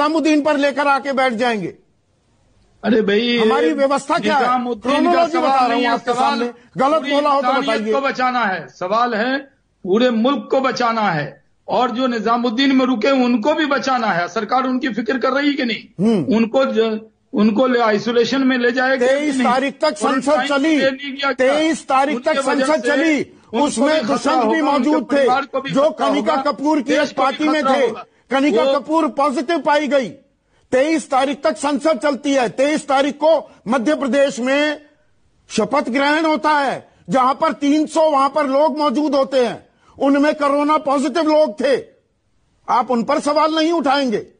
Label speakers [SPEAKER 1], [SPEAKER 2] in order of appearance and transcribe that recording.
[SPEAKER 1] निजामुद्दीन पर लेकर आके बैठ जाएंगे अरे भाई हमारी व्यवस्था क्या है बता रहा हूँ
[SPEAKER 2] गलत बोला हो तो बताइए बचाना है सवाल है पूरे मुल्क को बचाना है और जो निजामुद्दीन में रुके उनको भी बचाना है सरकार उनकी फिक्र कर रही है कि नहीं हम्म। उनको उनको आइसोलेशन में ले जाएगा तेईस तारीख तक संसद चली तेईस तारीख तक संसद चली उसमें भी मौजूद थे जो कनिका कपूर की पार्टी में थे कनिका
[SPEAKER 1] कपूर पॉजिटिव पाई गई तेईस तारीख तक संसद चलती है तेईस तारीख को मध्य प्रदेश में शपथ ग्रहण होता है जहां पर 300 वहां पर लोग मौजूद होते हैं
[SPEAKER 2] उनमें कोरोना पॉजिटिव लोग थे आप उन पर सवाल नहीं उठाएंगे